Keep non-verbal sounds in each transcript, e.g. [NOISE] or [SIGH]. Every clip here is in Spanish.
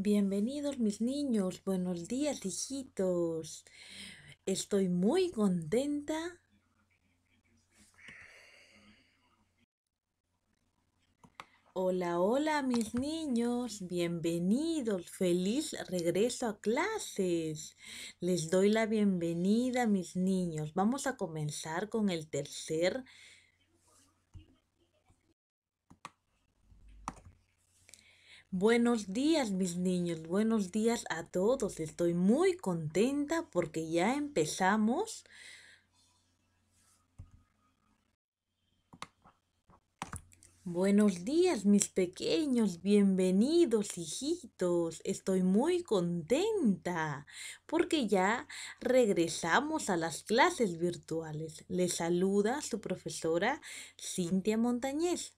Bienvenidos mis niños, buenos días hijitos. Estoy muy contenta. Hola, hola mis niños, bienvenidos, feliz regreso a clases. Les doy la bienvenida mis niños. Vamos a comenzar con el tercer Buenos días mis niños, buenos días a todos. Estoy muy contenta porque ya empezamos. Buenos días mis pequeños, bienvenidos hijitos. Estoy muy contenta porque ya regresamos a las clases virtuales. Les saluda su profesora Cintia Montañez.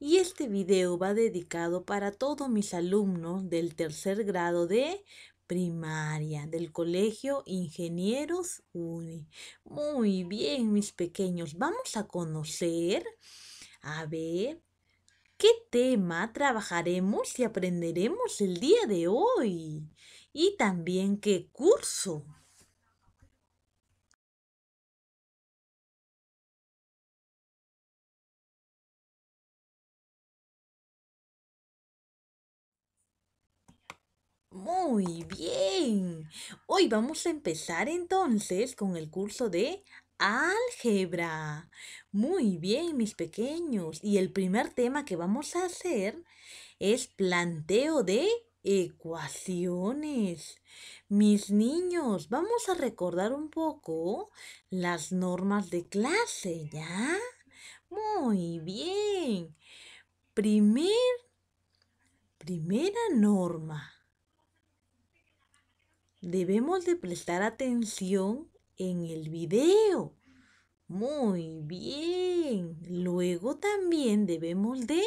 Y este video va dedicado para todos mis alumnos del tercer grado de primaria del Colegio Ingenieros UNI. Muy bien, mis pequeños, vamos a conocer, a ver, qué tema trabajaremos y aprenderemos el día de hoy. Y también qué curso. Muy bien. Hoy vamos a empezar entonces con el curso de álgebra. Muy bien, mis pequeños. Y el primer tema que vamos a hacer es planteo de ecuaciones. Mis niños, vamos a recordar un poco las normas de clase, ¿ya? Muy bien. Primer, primera norma debemos de prestar atención en el video. Muy bien. Luego también debemos de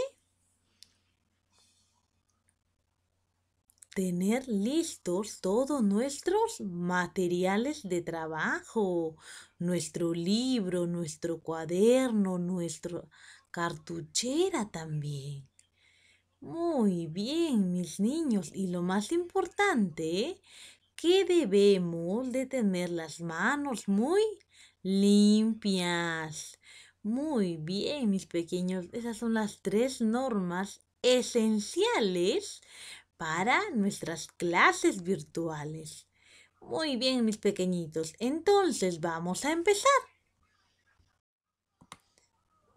tener listos todos nuestros materiales de trabajo, nuestro libro, nuestro cuaderno, nuestra cartuchera también. Muy bien, mis niños. Y lo más importante, que debemos de tener las manos muy limpias. Muy bien, mis pequeños. Esas son las tres normas esenciales para nuestras clases virtuales. Muy bien, mis pequeñitos. Entonces vamos a empezar.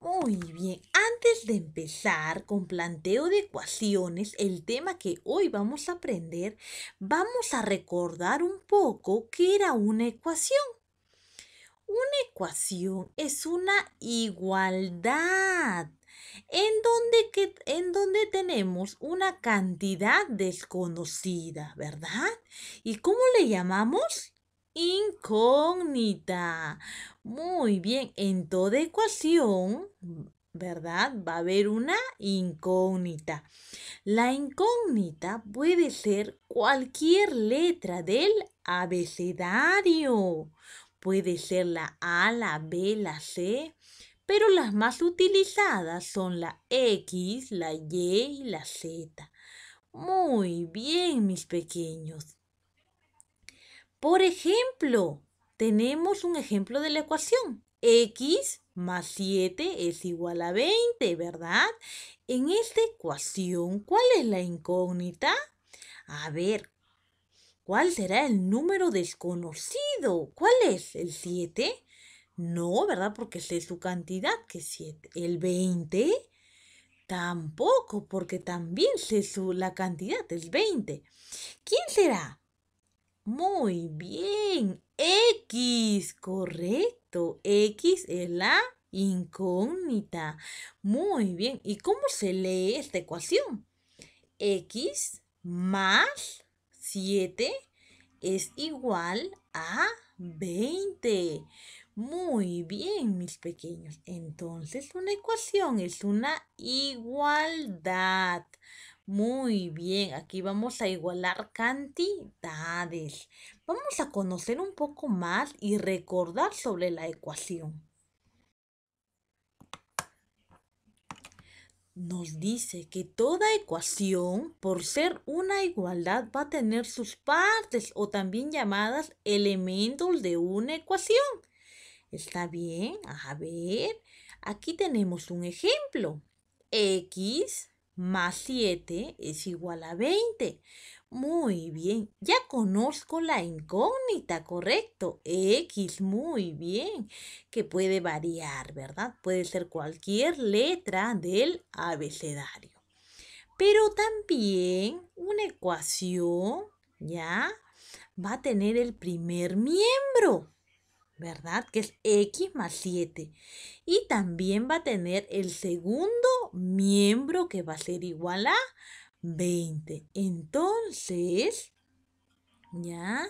Muy bien, antes de empezar con planteo de ecuaciones, el tema que hoy vamos a aprender, vamos a recordar un poco qué era una ecuación. Una ecuación es una igualdad en donde, que, en donde tenemos una cantidad desconocida, ¿verdad? ¿Y cómo le llamamos? incógnita. Muy bien, en toda ecuación, ¿verdad? Va a haber una incógnita. La incógnita puede ser cualquier letra del abecedario. Puede ser la A, la B, la C, pero las más utilizadas son la X, la Y y la Z. Muy bien, mis pequeños. Por ejemplo, tenemos un ejemplo de la ecuación. X más 7 es igual a 20, ¿verdad? En esta ecuación, ¿cuál es la incógnita? A ver, ¿cuál será el número desconocido? ¿Cuál es? ¿El 7? No, ¿verdad? Porque sé su cantidad, que es 7. ¿El 20? Tampoco, porque también sé su, la cantidad, es 20. ¿Quién será? Muy bien. X, correcto. X es la incógnita. Muy bien. ¿Y cómo se lee esta ecuación? X más 7 es igual a 20. Muy bien, mis pequeños. Entonces, una ecuación es una igualdad. Muy bien, aquí vamos a igualar cantidades. Vamos a conocer un poco más y recordar sobre la ecuación. Nos dice que toda ecuación, por ser una igualdad, va a tener sus partes o también llamadas elementos de una ecuación. ¿Está bien? A ver, aquí tenemos un ejemplo. X más 7 es igual a 20. Muy bien, ya conozco la incógnita, correcto. X, muy bien, que puede variar, ¿verdad? Puede ser cualquier letra del abecedario. Pero también una ecuación, ¿ya? Va a tener el primer miembro. ¿verdad? Que es X más 7. Y también va a tener el segundo miembro que va a ser igual a 20. Entonces, ¿ya?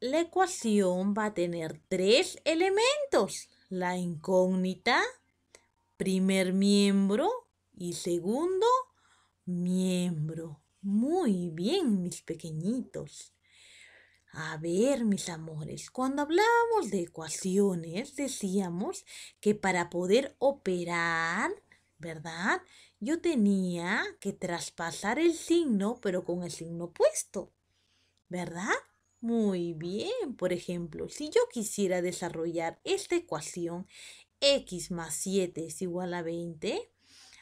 La ecuación va a tener tres elementos. La incógnita, primer miembro y segundo miembro. Muy bien, mis pequeñitos. A ver, mis amores, cuando hablábamos de ecuaciones, decíamos que para poder operar, ¿verdad? Yo tenía que traspasar el signo, pero con el signo opuesto, ¿verdad? Muy bien, por ejemplo, si yo quisiera desarrollar esta ecuación x más 7 es igual a 20,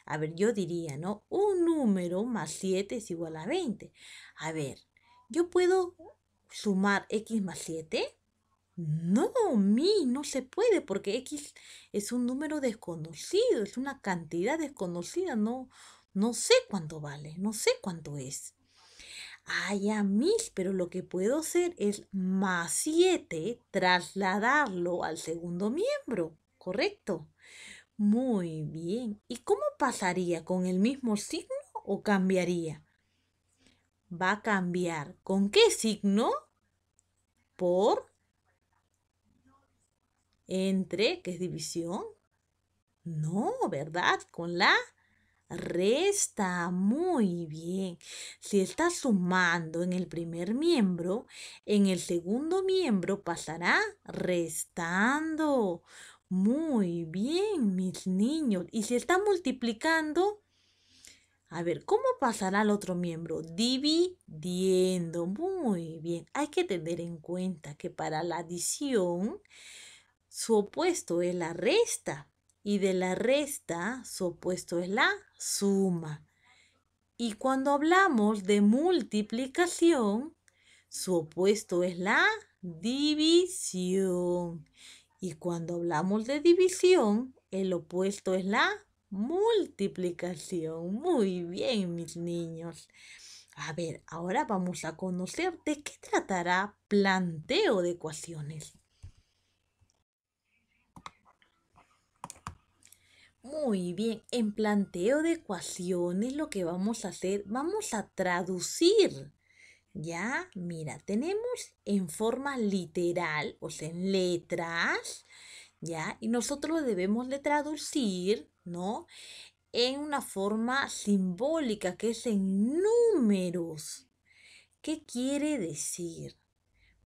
a ver, yo diría, ¿no? Un número más 7 es igual a 20. A ver, yo puedo sumar x más 7? No, mi, no se puede porque x es un número desconocido, es una cantidad desconocida, no, no sé cuánto vale, no sé cuánto es. Ah, a mis, pero lo que puedo hacer es más 7 trasladarlo al segundo miembro, ¿correcto? Muy bien. ¿Y cómo pasaría? ¿Con el mismo signo o cambiaría? va a cambiar. ¿Con qué signo? Por entre, que es división. No, ¿verdad? Con la resta. Muy bien. Si está sumando en el primer miembro, en el segundo miembro pasará restando. Muy bien, mis niños. Y si está multiplicando, a ver, ¿cómo pasará al otro miembro? Dividiendo. Muy bien. Hay que tener en cuenta que para la adición, su opuesto es la resta. Y de la resta, su opuesto es la suma. Y cuando hablamos de multiplicación, su opuesto es la división. Y cuando hablamos de división, el opuesto es la multiplicación. Muy bien, mis niños. A ver, ahora vamos a conocer de qué tratará planteo de ecuaciones. Muy bien, en planteo de ecuaciones lo que vamos a hacer, vamos a traducir. Ya, mira, tenemos en forma literal, o sea, en letras, ¿ya? Y nosotros lo debemos de traducir, ¿no? En una forma simbólica, que es en números. ¿Qué quiere decir?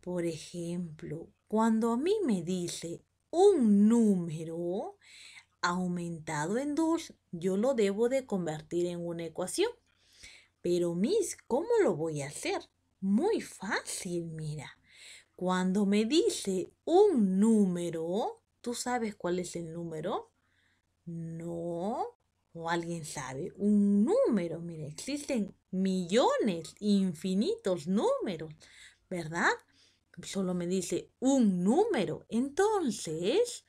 Por ejemplo, cuando a mí me dice un número aumentado en 2, yo lo debo de convertir en una ecuación. Pero, Miss, ¿cómo lo voy a hacer? Muy fácil, mira. Cuando me dice un número, ¿Tú sabes cuál es el número? No. ¿O alguien sabe? Un número. Mire, existen millones, infinitos números, ¿verdad? Solo me dice un número. Entonces,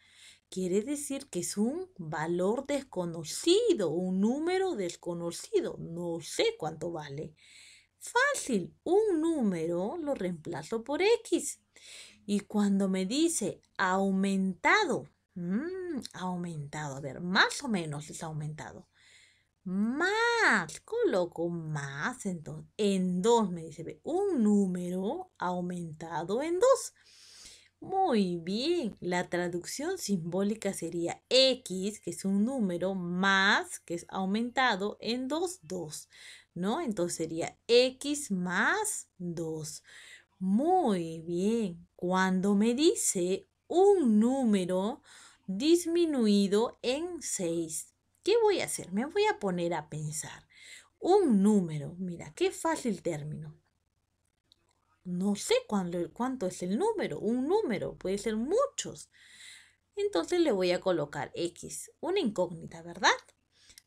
quiere decir que es un valor desconocido, un número desconocido. No sé cuánto vale. Fácil, un número lo reemplazo por X y cuando me dice aumentado, mm, aumentado, a ver, más o menos es aumentado. Más, coloco más entonces, en dos me dice, un número aumentado en dos. Muy bien, la traducción simbólica sería X, que es un número, más, que es aumentado en dos 2, ¿no? Entonces sería X más 2. Muy bien, cuando me dice un número disminuido en 6. ¿Qué voy a hacer? Me voy a poner a pensar. Un número, mira, qué fácil término. No sé cuánto, es el número, un número, puede ser muchos. Entonces le voy a colocar X, una incógnita, ¿verdad?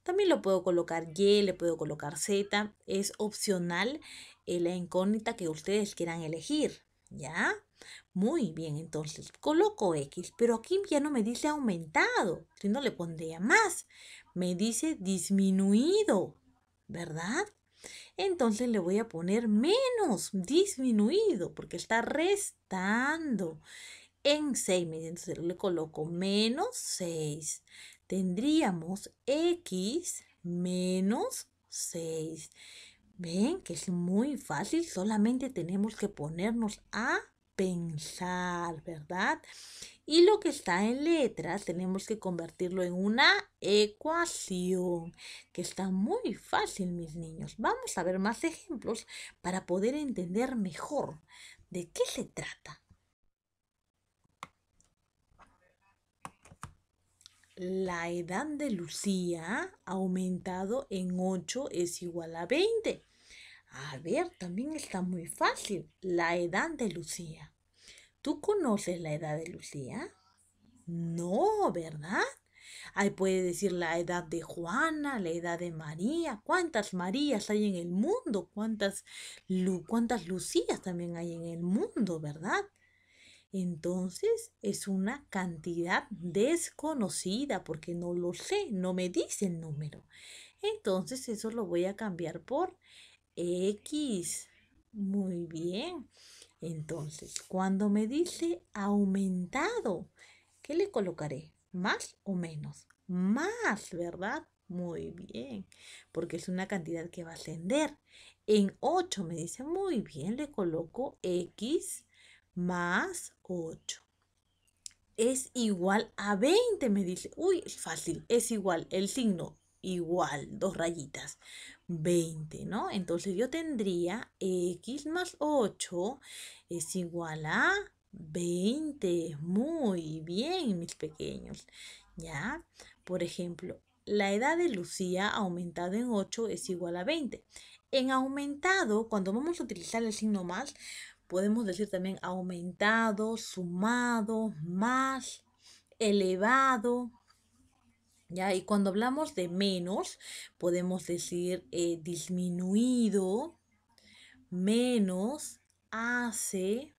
También lo puedo colocar Y, le puedo colocar Z, es opcional eh, la incógnita que ustedes quieran elegir. ¿ya? Muy bien, entonces coloco X, pero aquí ya no me dice aumentado, no le pondría más. Me dice disminuido, ¿verdad? Entonces le voy a poner menos, disminuido, porque está restando. En 6, entonces le coloco menos 6. Tendríamos X menos 6. Ven que es muy fácil, solamente tenemos que ponernos a pensar, ¿verdad? Y lo que está en letras tenemos que convertirlo en una ecuación, que está muy fácil, mis niños. Vamos a ver más ejemplos para poder entender mejor de qué se trata. La edad de Lucía aumentado en 8 es igual a 20. A ver, también está muy fácil. La edad de Lucía. ¿Tú conoces la edad de Lucía? No, ¿verdad? Ahí puede decir la edad de Juana, la edad de María. ¿Cuántas Marías hay en el mundo? ¿Cuántas, Lu cuántas Lucías también hay en el mundo, verdad? Entonces es una cantidad desconocida porque no lo sé, no me dice el número. Entonces eso lo voy a cambiar por X. Muy bien. Entonces, cuando me dice aumentado, ¿qué le colocaré? ¿Más o menos? Más, ¿verdad? Muy bien, porque es una cantidad que va a ascender. En 8 me dice, muy bien, le coloco X más 8. Es igual a 20, me dice. Uy, es fácil, es igual, el signo igual, dos rayitas. 20, ¿no? Entonces yo tendría x más 8 es igual a 20. Muy bien, mis pequeños. ¿Ya? Por ejemplo, la edad de Lucía aumentada en 8 es igual a 20. En aumentado, cuando vamos a utilizar el signo más, podemos decir también aumentado, sumado, más, elevado, ¿Ya? Y cuando hablamos de menos, podemos decir eh, disminuido, menos, hace,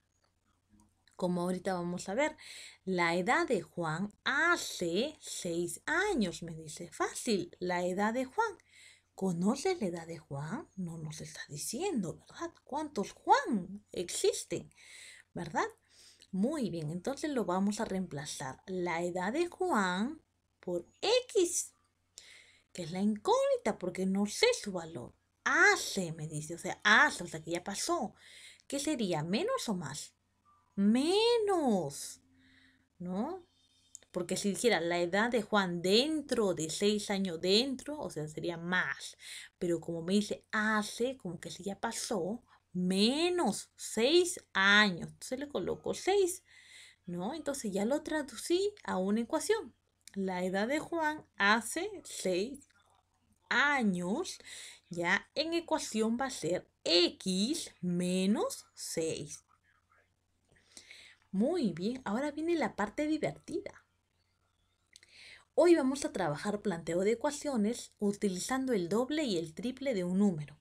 como ahorita vamos a ver, la edad de Juan hace seis años, me dice, fácil, la edad de Juan. ¿Conoce la edad de Juan? No nos está diciendo, ¿verdad? ¿Cuántos Juan existen? ¿Verdad? Muy bien, entonces lo vamos a reemplazar. La edad de Juan por X, que es la incógnita porque no sé su valor. Hace, me dice, o sea, hace, o sea, que ya pasó. ¿Qué sería? ¿Menos o más? Menos, ¿no? Porque si dijera la edad de Juan dentro de seis años dentro, o sea, sería más. Pero como me dice hace, como que si ya pasó, menos seis años. Entonces le coloco seis, ¿no? Entonces ya lo traducí a una ecuación la edad de Juan hace 6 años, ya en ecuación va a ser x menos 6. Muy bien, ahora viene la parte divertida. Hoy vamos a trabajar planteo de ecuaciones utilizando el doble y el triple de un número.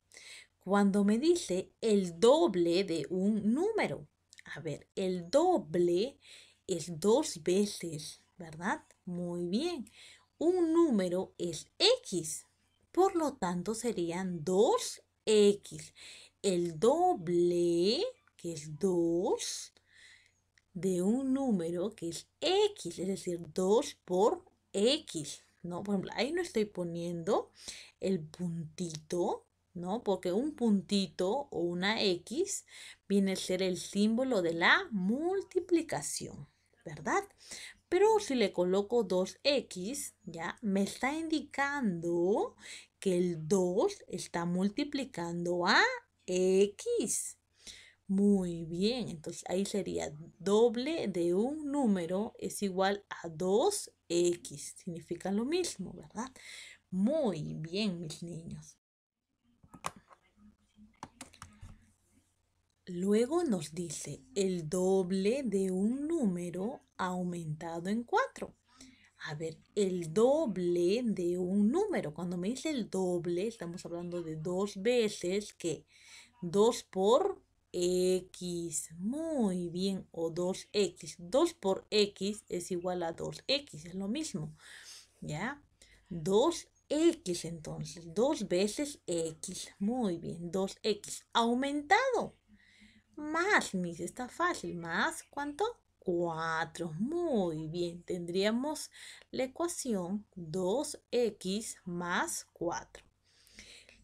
Cuando me dice el doble de un número, a ver, el doble es dos veces, ¿verdad? Muy bien. Un número es X. Por lo tanto, serían 2X. El doble, que es 2, de un número que es X, es decir, 2 por X. ¿no? Por ejemplo, ahí no estoy poniendo el puntito, ¿no? Porque un puntito o una X viene a ser el símbolo de la multiplicación, ¿verdad? Pero si le coloco 2x, ya me está indicando que el 2 está multiplicando a x. Muy bien, entonces ahí sería doble de un número es igual a 2x. Significa lo mismo, ¿verdad? Muy bien, mis niños. Luego nos dice el doble de un número aumentado en 4. A ver, el doble de un número. Cuando me dice el doble, estamos hablando de dos veces que 2 por x. Muy bien, o 2x. 2 por x es igual a 2x, es lo mismo. ¿Ya? 2x entonces, dos veces x. Muy bien, 2x aumentado más, mis, está fácil. ¿Más cuánto? 4. Muy bien, tendríamos la ecuación 2x más 4.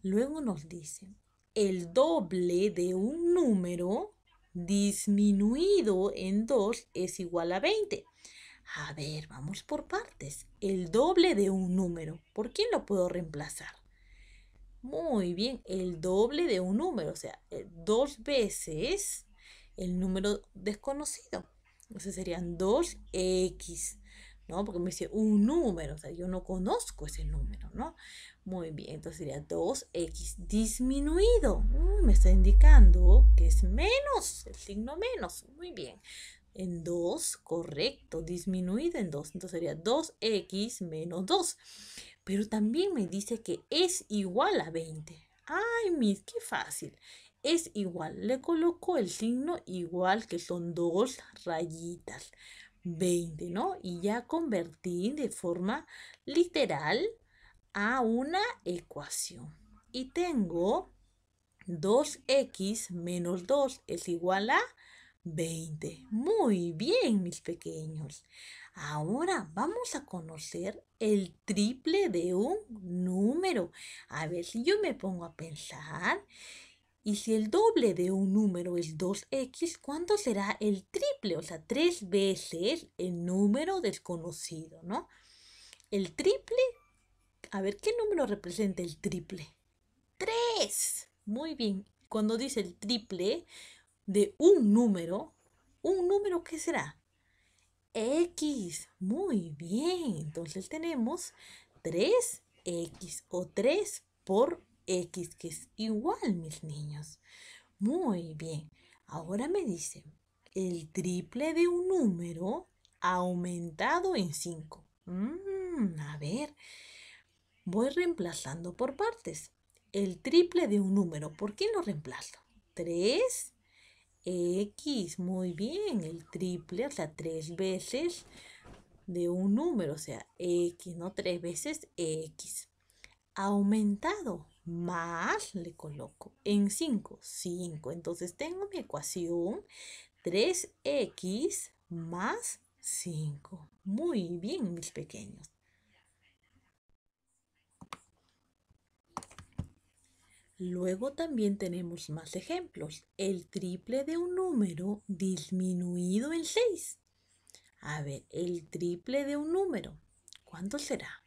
Luego nos dice, el doble de un número disminuido en 2 es igual a 20. A ver, vamos por partes. El doble de un número, ¿por quién lo puedo reemplazar? Muy bien, el doble de un número, o sea, eh, dos veces el número desconocido. entonces serían 2x, ¿no? Porque me dice un número, o sea, yo no conozco ese número, ¿no? Muy bien, entonces sería 2x disminuido. Mm, me está indicando que es menos, el signo menos. Muy bien. En 2, correcto, disminuido en 2. Entonces sería 2x menos 2 pero también me dice que es igual a 20. Ay, mis, qué fácil. Es igual, le coloco el signo igual que son dos rayitas. 20, ¿no? Y ya convertí de forma literal a una ecuación. Y tengo 2x menos 2 es igual a 20. Muy bien, mis pequeños. Ahora vamos a conocer el triple de un número. A ver si yo me pongo a pensar. Y si el doble de un número es 2x, ¿cuánto será el triple? O sea, tres veces el número desconocido, ¿no? El triple, a ver, ¿qué número representa el triple? ¡Tres! Muy bien. Cuando dice el triple de un número, ¿un número qué será? x. Muy bien, entonces tenemos 3x o 3 por x, que es igual, mis niños. Muy bien, ahora me dicen, el triple de un número aumentado en 5. Mm, a ver, voy reemplazando por partes. El triple de un número, ¿por qué lo reemplazo? 3 X, muy bien, el triple, o sea, tres veces de un número, o sea, X, ¿no? Tres veces X. Aumentado, más le coloco en 5, 5. Entonces tengo mi ecuación 3X más 5. Muy bien, mis pequeños. Luego también tenemos más ejemplos. El triple de un número disminuido en 6. A ver, el triple de un número. ¿Cuánto será?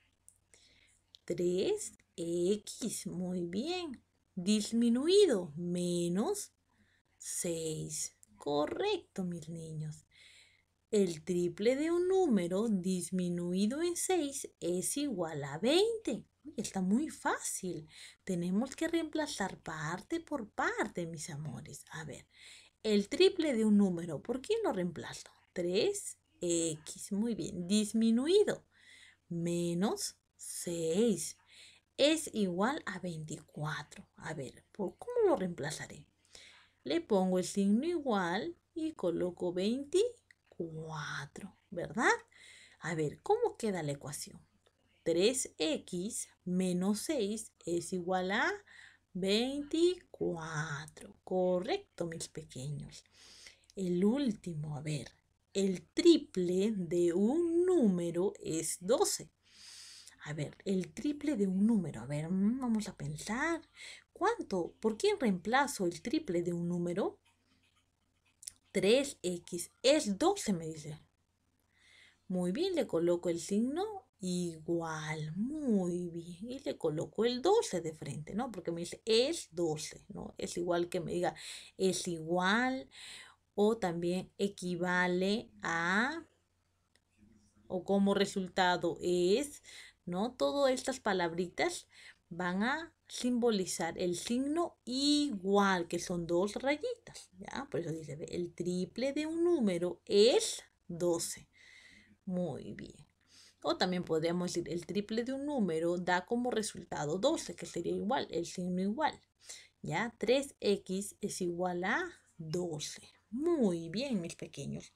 3x. Muy bien. Disminuido menos 6. Correcto, mis niños el triple de un número disminuido en 6 es igual a 20. está muy fácil. Tenemos que reemplazar parte por parte, mis amores. A ver, el triple de un número, ¿por qué lo reemplazo? 3x, muy bien, disminuido, menos 6 es igual a 24. A ver, ¿por ¿cómo lo reemplazaré? Le pongo el signo igual y coloco 20. 4, ¿verdad? A ver, ¿cómo queda la ecuación? 3x menos 6 es igual a 24. Correcto, mis pequeños. El último, a ver, el triple de un número es 12. A ver, el triple de un número. A ver, mm, vamos a pensar. ¿Cuánto? ¿Por qué reemplazo el triple de un número? 3x es 12, me dice. Muy bien, le coloco el signo igual, muy bien. Y le coloco el 12 de frente, ¿no? Porque me dice es 12, ¿no? Es igual que me diga es igual o también equivale a o como resultado es, ¿no? Todas estas palabritas van a simbolizar el signo igual, que son dos rayitas, ¿ya? Por eso dice, el triple de un número es 12. Muy bien. O también podríamos decir, el triple de un número da como resultado 12, que sería igual, el signo igual. ¿Ya? 3x es igual a 12. Muy bien, mis pequeños.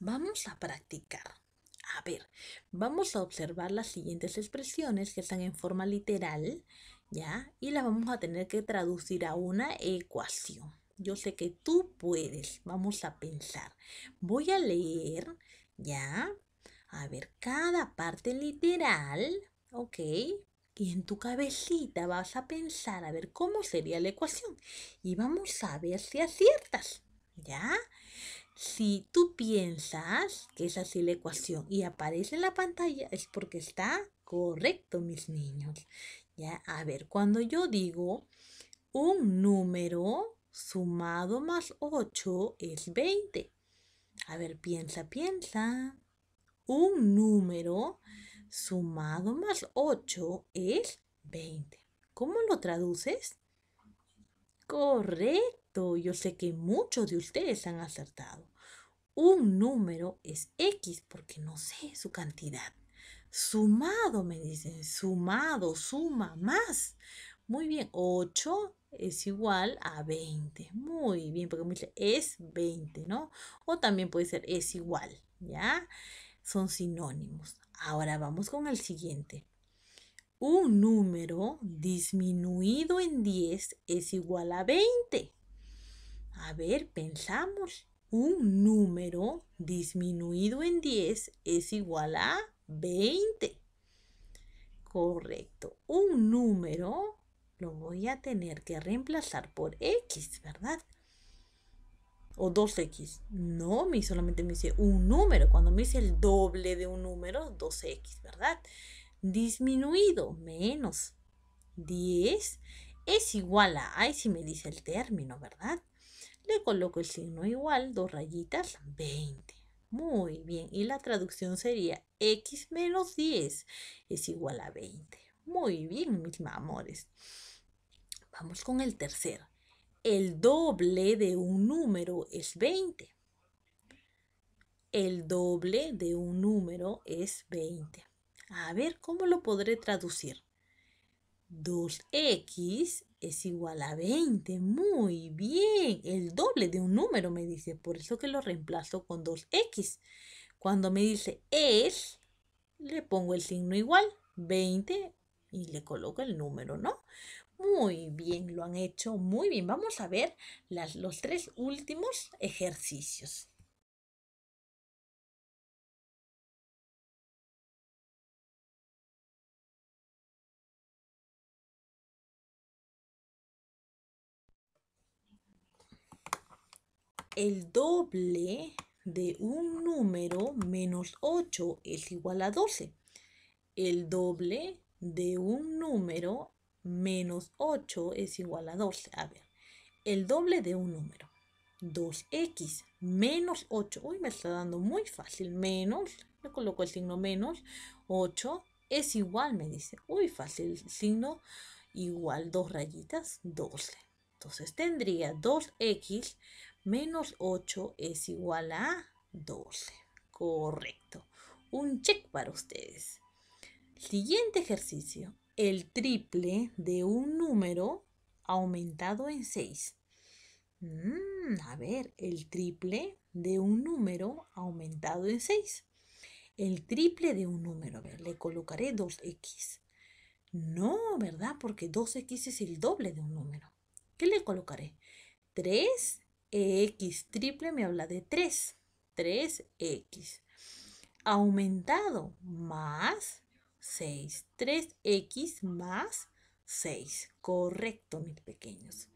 Vamos a practicar. A ver, vamos a observar las siguientes expresiones que están en forma literal, ¿ya? Y las vamos a tener que traducir a una ecuación. Yo sé que tú puedes. Vamos a pensar. Voy a leer, ¿ya? A ver, cada parte literal, ¿ok? Y en tu cabecita vas a pensar a ver cómo sería la ecuación. Y vamos a ver si aciertas, ¿ya? Si tú piensas que es así la ecuación y aparece en la pantalla, es porque está correcto, mis niños. Ya, a ver, cuando yo digo un número sumado más 8 es 20. A ver, piensa, piensa. Un número sumado más 8 es 20. ¿Cómo lo traduces? Correcto. Yo sé que muchos de ustedes han acertado un número es X porque no sé su cantidad. Sumado, me dicen, sumado, suma más. Muy bien, 8 es igual a 20. Muy bien, porque me es 20, ¿no? O también puede ser es igual, ¿ya? Son sinónimos. Ahora vamos con el siguiente. Un número disminuido en 10 es igual a 20. A ver, pensamos un número disminuido en 10 es igual a 20. Correcto. Un número lo voy a tener que reemplazar por X, ¿verdad? O 2X. No, me solamente me dice un número. Cuando me dice el doble de un número, 2X, ¿verdad? Disminuido, menos 10 es igual a, ahí si me dice el término, ¿verdad? le coloco el signo igual, dos rayitas, 20. Muy bien, y la traducción sería x menos 10 es igual a 20. Muy bien, mis amores. Vamos con el tercer. El doble de un número es 20. El doble de un número es 20. A ver, ¿cómo lo podré traducir? 2x es igual a 20. Muy bien. El doble de un número me dice. Por eso que lo reemplazo con 2x. Cuando me dice es, le pongo el signo igual, 20, y le coloco el número, ¿no? Muy bien, lo han hecho muy bien. Vamos a ver los tres últimos ejercicios. el doble de un número menos 8 es igual a 12. El doble de un número menos 8 es igual a 12. A ver, el doble de un número. 2x menos 8. Uy, me está dando muy fácil. Menos, me coloco el signo menos. 8 es igual, me dice. Uy, fácil. Signo igual, dos rayitas, 12. Entonces tendría 2x menos 8 es igual a 12. Correcto. Un check para ustedes. Siguiente ejercicio. El triple de un número aumentado en 6. Mm, a ver, el triple de un número aumentado en 6. El triple de un número, a ver, le colocaré 2x. No, ¿verdad? Porque 2x es el doble de un número. ¿Qué le colocaré? 3 x triple me habla de 3. 3x aumentado más 6. 3x más 6. Correcto, mis pequeños.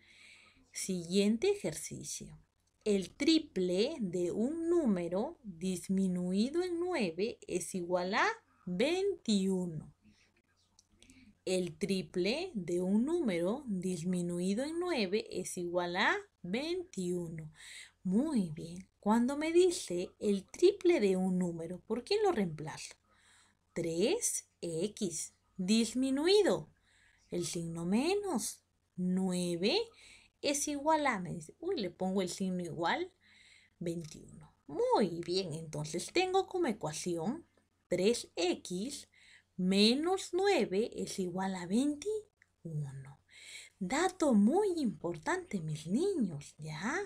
Siguiente ejercicio. El triple de un número disminuido en 9 es igual a 21. El triple de un número disminuido en 9 es igual a 21. Muy bien. Cuando me dice el triple de un número, ¿por qué lo reemplazo? 3x disminuido. El signo menos 9 es igual a, uy, le pongo el signo igual, 21. Muy bien, entonces tengo como ecuación 3x menos 9 es igual a 21. Dato muy importante, mis niños, ¿ya?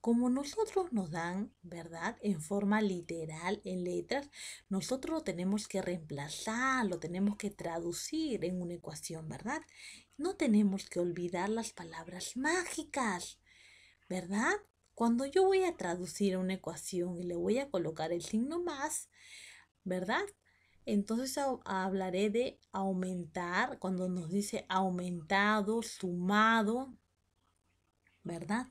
Como nosotros nos dan, ¿verdad? En forma literal, en letras, nosotros lo tenemos que reemplazar, lo tenemos que traducir en una ecuación, ¿verdad? No tenemos que olvidar las palabras mágicas, ¿verdad? Cuando yo voy a traducir una ecuación y le voy a colocar el signo más, ¿verdad? Entonces hablaré de aumentar, cuando nos dice aumentado, sumado, ¿verdad?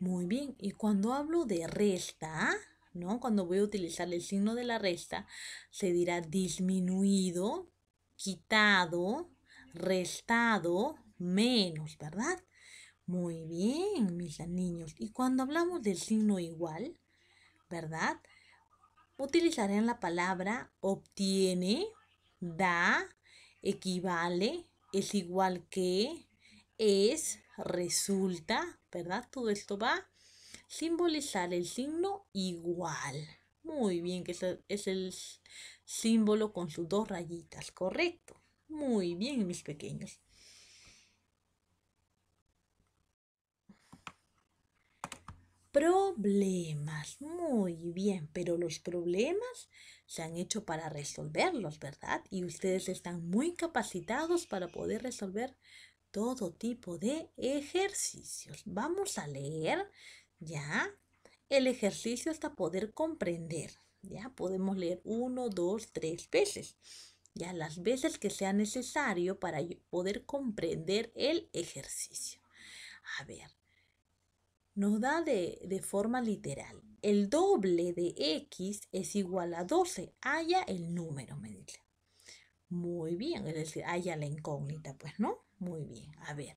Muy bien, y cuando hablo de resta, ¿no? Cuando voy a utilizar el signo de la resta, se dirá disminuido, quitado, restado, menos, ¿verdad? Muy bien, mis niños. Y cuando hablamos del signo igual, ¿verdad? Utilizarían la palabra obtiene, da, equivale, es igual que, es, resulta, ¿verdad? Todo esto va a simbolizar el signo igual. Muy bien, que es el símbolo con sus dos rayitas, correcto. Muy bien, mis pequeños. problemas. Muy bien, pero los problemas se han hecho para resolverlos, ¿verdad? Y ustedes están muy capacitados para poder resolver todo tipo de ejercicios. Vamos a leer ya el ejercicio hasta poder comprender. Ya podemos leer uno, dos, tres veces. Ya las veces que sea necesario para poder comprender el ejercicio. A ver, nos da de, forma literal. El doble de x es igual a 12. Haya el número, me dice. Muy bien, es decir, haya la incógnita, pues, ¿no? Muy bien, a ver.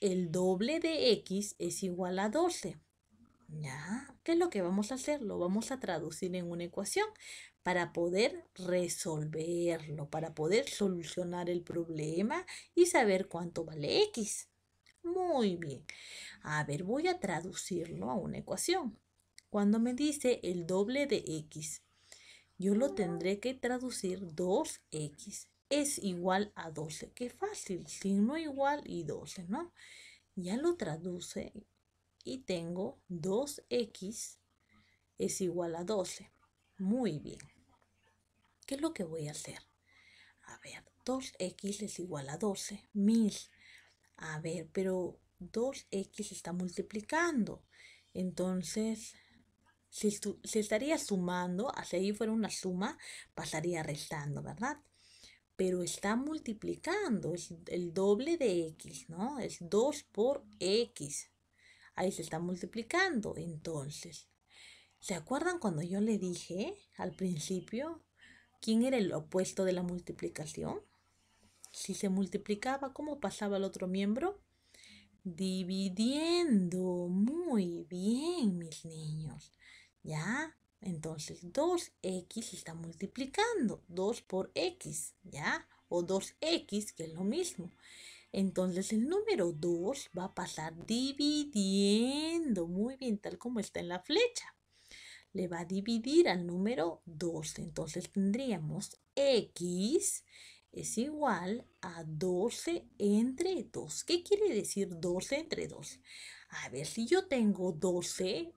El doble de x es igual a 12. ¿Ya? ¿Qué es lo que vamos a hacer? Lo vamos a traducir en una ecuación para poder resolverlo, para poder solucionar el problema y saber cuánto vale x. Muy bien. A ver, voy a traducirlo a una ecuación. Cuando me dice el doble de x, yo lo tendré que traducir 2x es igual a 12. Qué fácil, signo igual y 12, ¿no? Ya lo traduce y tengo 2x es igual a 12. Muy bien. ¿Qué es lo que voy a hacer? A ver, 2x es igual a 12. 1000. A ver, pero 2x está multiplicando. Entonces, si se, estaría sumando, así ahí fuera una suma, pasaría restando, ¿verdad? Pero está multiplicando, es el doble de x, ¿no? Es 2 por x. Ahí se está multiplicando, entonces. ¿Se acuerdan cuando yo le dije al principio quién era el opuesto de la multiplicación? Si se multiplicaba, ¿cómo pasaba el otro miembro? Dividiendo. Muy bien, mis niños. ¿Ya? Entonces 2x está multiplicando. 2 por x, ¿ya? O 2x, que es lo mismo. Entonces el número 2 va a pasar dividiendo. Muy bien, tal como está en la flecha. Le va a dividir al número 2. Entonces tendríamos x es igual a 12 entre 2. ¿Qué quiere decir 12 entre 2? A ver, si yo tengo 12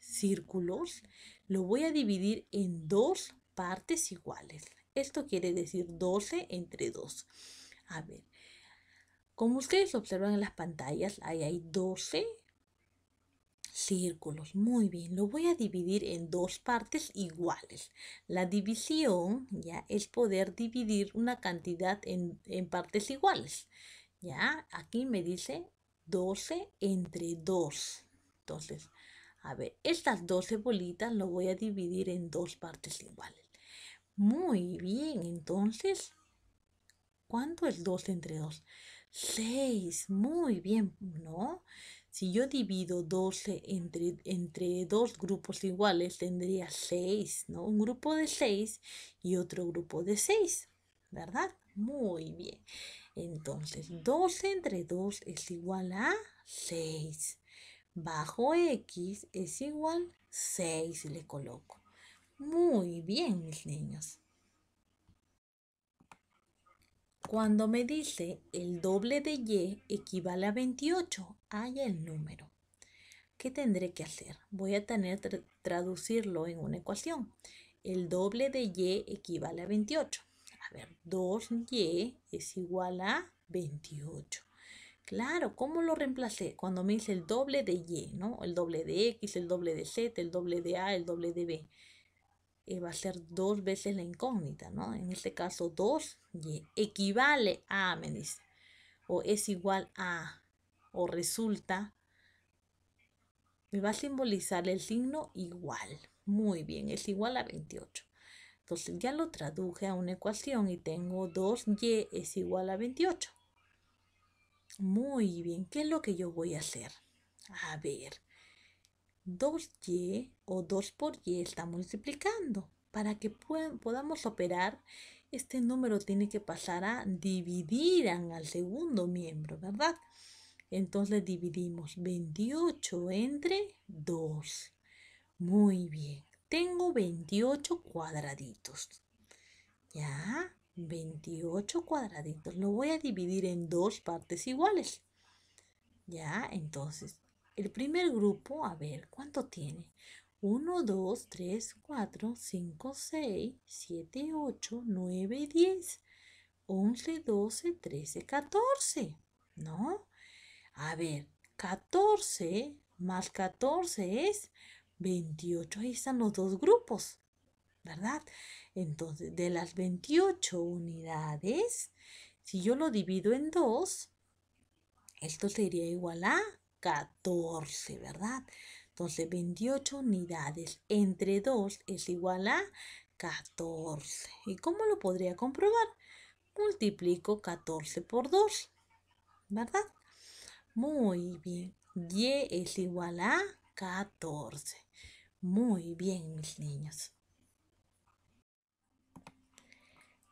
círculos, lo voy a dividir en dos partes iguales. Esto quiere decir 12 entre 2. A ver, como ustedes observan en las pantallas, ahí hay 12 círculos. Muy bien, lo voy a dividir en dos partes iguales. La división ya es poder dividir una cantidad en, partes iguales. Ya, aquí me dice 12 entre 2. Entonces, a ver, estas 12 bolitas lo voy a dividir en dos partes iguales. Muy bien, entonces, ¿cuánto es 12 entre 2? 6. Muy bien, ¿no? Si yo divido 12 entre, dos grupos iguales, tendría 6, ¿no? Un grupo de 6 y otro grupo de 6, ¿verdad? Muy bien. Entonces, 12 entre 2 es igual a 6. Bajo X es igual 6, le coloco. Muy bien, mis niños. Cuando me dice el doble de y equivale a 28, hay el número. ¿Qué tendré que hacer? Voy a tener que traducirlo en una ecuación. El doble de y equivale a 28. A ver, 2y es igual a 28. Claro, ¿cómo lo reemplacé? Cuando me dice el doble de y, ¿no? El doble de x, el doble de z, el doble de a, el doble de b. Eh, va a ser dos veces la incógnita, ¿no? En este caso 2 y equivale a, me dice, o es igual a, o resulta, me va a simbolizar el signo igual. Muy bien, es igual a 28. Entonces ya lo traduje a una ecuación y tengo 2y es igual a 28. Muy bien, ¿qué es lo que yo voy a hacer? A ver, 2y o 2 por y está multiplicando. Para que podamos operar, este número tiene que pasar a dividir al segundo miembro, ¿verdad? Entonces dividimos 28 entre 2. Muy bien. Tengo 28 cuadraditos. ¿Ya? 28 cuadraditos. Lo voy a dividir en dos partes iguales. ¿Ya? Entonces el primer grupo, a ver, ¿cuánto tiene? 1, 2, 3, 4, 5, 6, 7, 8, 9, 10, 11, 12, 13, 14, ¿no? A ver, 14 más 14 es 28, ahí están los dos grupos, ¿verdad? Entonces, de las 28 unidades, si yo lo divido en dos, esto sería igual a 14, ¿verdad? Entonces 28 unidades entre 2 es igual a 14. ¿Y cómo lo podría comprobar? Multiplico 14 por 2, ¿verdad? Muy bien. Y es igual a 14. Muy bien, mis niños.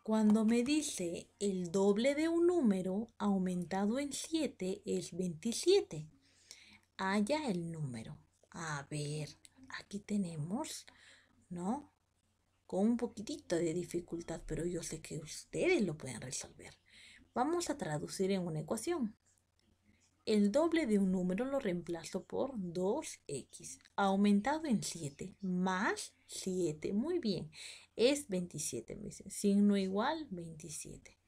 Cuando me dice el doble de un número aumentado en 7 es 27 haya el número. A ver, aquí tenemos, ¿no? Con un poquitito de dificultad, pero yo sé que ustedes lo pueden resolver. Vamos a traducir en una ecuación. El doble de un número lo reemplazo por 2x, aumentado en 7, más 7. Muy bien, es 27, me dicen. Signo igual, 27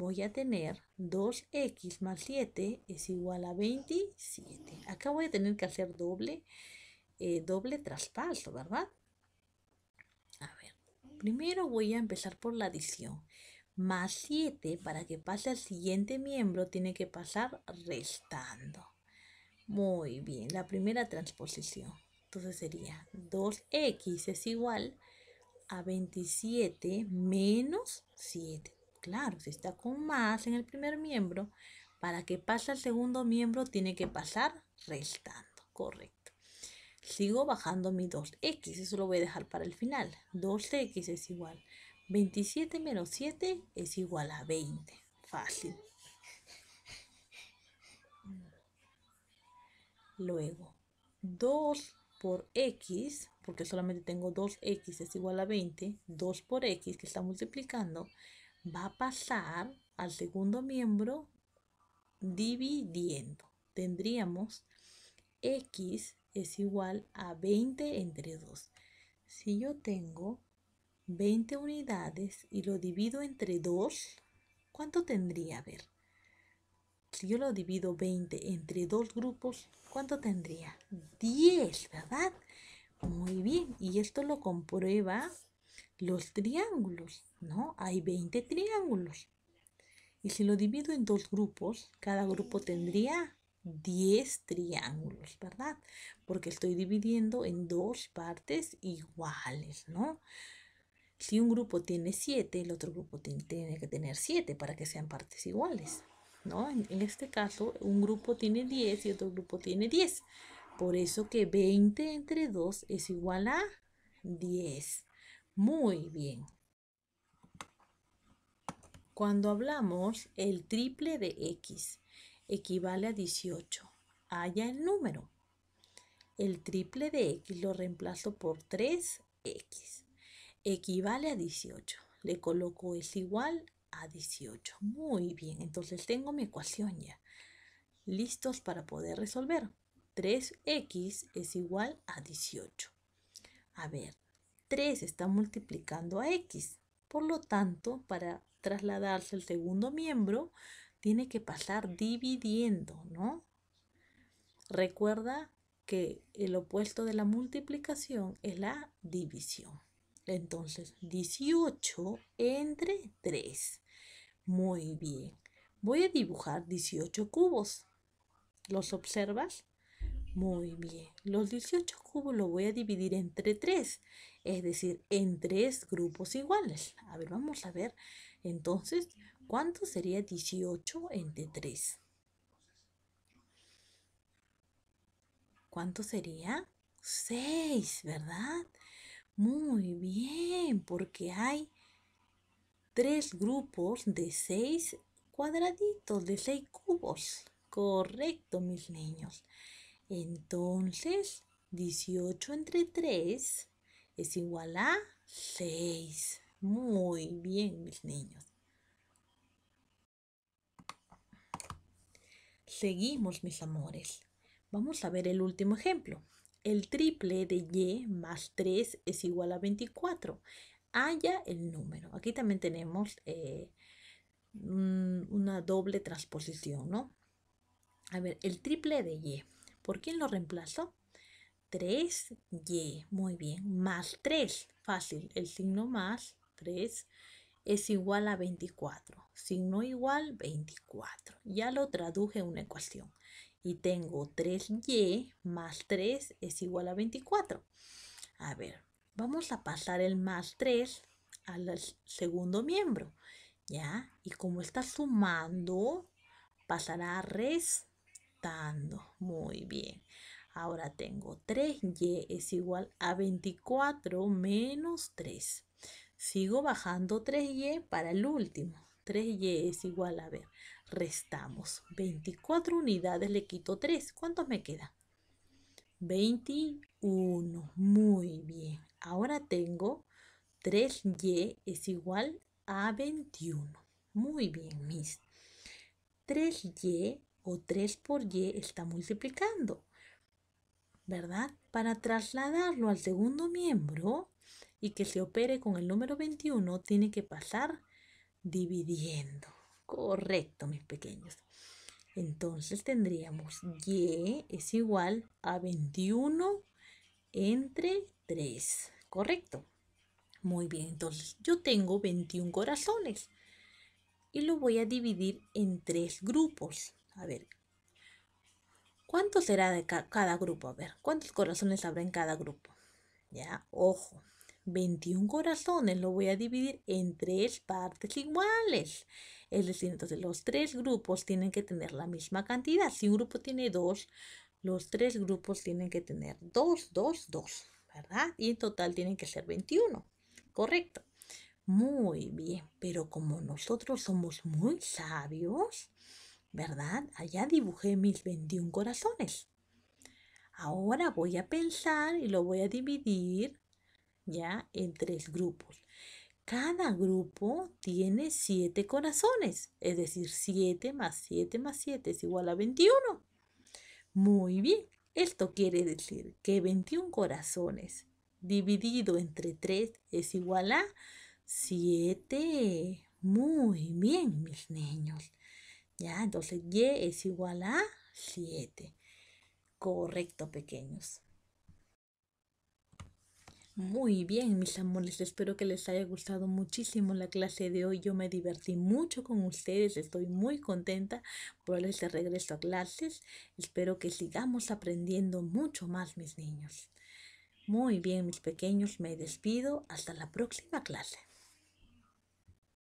voy a tener 2x más 7 es igual a 27. Acá voy a tener que hacer doble, eh, doble traspaso, ¿verdad? A ver, primero voy a empezar por la adición. Más 7, para que pase al siguiente miembro, tiene que pasar restando. Muy bien, la primera transposición. Entonces sería 2x es igual a 27 menos 7. Claro, si está con más en el primer miembro, para que pase al segundo miembro tiene que pasar restando, correcto. Sigo bajando mi 2x, eso lo voy a dejar para el final. 2x es igual. 27 menos 7 es igual a 20. Fácil. [LAUGHS] Luego, 2 por x, porque solamente tengo 2x es igual a 20, 2 por x que está multiplicando, va a pasar al segundo miembro dividiendo. Tendríamos x es igual a 20 entre 2. Si yo tengo 20 unidades y lo divido entre 2, ¿cuánto tendría? A ver, si yo lo divido 20 entre 2 grupos, ¿cuánto tendría? 10, ¿verdad? Muy bien, y esto lo comprueba los triángulos, ¿no? Hay 20 triángulos. Y si lo divido en dos grupos, cada grupo tendría 10 triángulos, ¿verdad? Porque estoy dividiendo en dos partes iguales, ¿no? Si un grupo tiene 7, el otro grupo tiene que tener 7 para que sean partes iguales, ¿no? En, este caso, un grupo tiene 10 y otro grupo tiene 10. Por eso que 20 entre 2 es igual a 10. Muy bien. Cuando hablamos el triple de x equivale a 18, haya el número. El triple de x lo reemplazo por 3x. Equivale a 18. Le coloco es igual a 18. Muy bien, entonces tengo mi ecuación ya. Listos para poder resolver. 3x es igual a 18. A ver, 3 está multiplicando a x. Por lo tanto, para trasladarse el segundo miembro, tiene que pasar dividiendo, ¿no? Recuerda que el opuesto de la multiplicación es la división. Entonces, 18 entre 3. Muy bien. Voy a dibujar 18 cubos. ¿Los observas? Muy bien. Los 18 cubos los voy a dividir entre 3 es decir, en tres grupos iguales. A ver, vamos a ver entonces cuánto sería 18 entre 3. ¿Cuánto sería? 6, ¿verdad? Muy bien, porque hay tres grupos de 6 cuadraditos, de 6 cubos. Correcto, mis niños. Entonces, 18 entre 3 es igual a 6. Muy bien, mis niños. Seguimos, mis amores. Vamos a ver el último ejemplo. El triple de y más 3 es igual a 24. Haya ah, el número. Aquí también tenemos eh, mm, una doble transposición, ¿no? A ver, el triple de y. ¿Por quién lo reemplazo? 3y. Muy bien, más 3. Fácil, el signo más 3 es igual a 24. Signo igual 24. Ya lo traduje en una ecuación. Y tengo 3y más 3 es igual a 24. A ver, vamos a pasar el más 3 al segundo miembro. ¿Ya? Y como está sumando, pasará restando. Muy bien. Ahora tengo 3y es igual a 24 menos 3. Sigo bajando 3y para el último. 3y es igual a, ver, restamos 24 unidades, le quito 3. ¿Cuántos me queda? 21. Muy bien. Ahora tengo 3y es igual a 21. Muy bien, mis. 3y o 3 por y está multiplicando. ¿verdad? Para trasladarlo al segundo miembro y que se opere con el número 21, tiene que pasar dividiendo. Correcto, mis pequeños. Entonces tendríamos y es igual a 21 entre 3. Correcto. Muy bien, entonces yo tengo 21 corazones y lo voy a dividir en tres grupos. A ver, ¿Cuánto será de cada grupo? A ver, ¿cuántos corazones habrá en cada grupo? Ya, ojo, 21 corazones lo voy a dividir en tres partes iguales. Es decir, entonces los tres grupos tienen que tener la misma cantidad. Si un grupo tiene dos, los tres grupos tienen que tener dos, dos, dos, ¿verdad? Y en total tienen que ser 21, ¿correcto? Muy bien, pero como nosotros somos muy sabios, ¿verdad? Allá dibujé mis 21 corazones. Ahora voy a pensar y lo voy a dividir ya en tres grupos. Cada grupo tiene 7 corazones, es decir, 7 más 7 más 7 es igual a 21. Muy bien, esto quiere decir que 21 corazones dividido entre 3 es igual a 7. Muy bien, mis niños. ¿Ya? Entonces Y es igual a 7. Correcto, pequeños. Muy bien, mis amores, espero que les haya gustado muchísimo la clase de hoy. Yo me divertí mucho con ustedes, estoy muy contenta por este regreso a clases. Espero que sigamos aprendiendo mucho más, mis niños. Muy bien, mis pequeños, me despido. Hasta la próxima clase.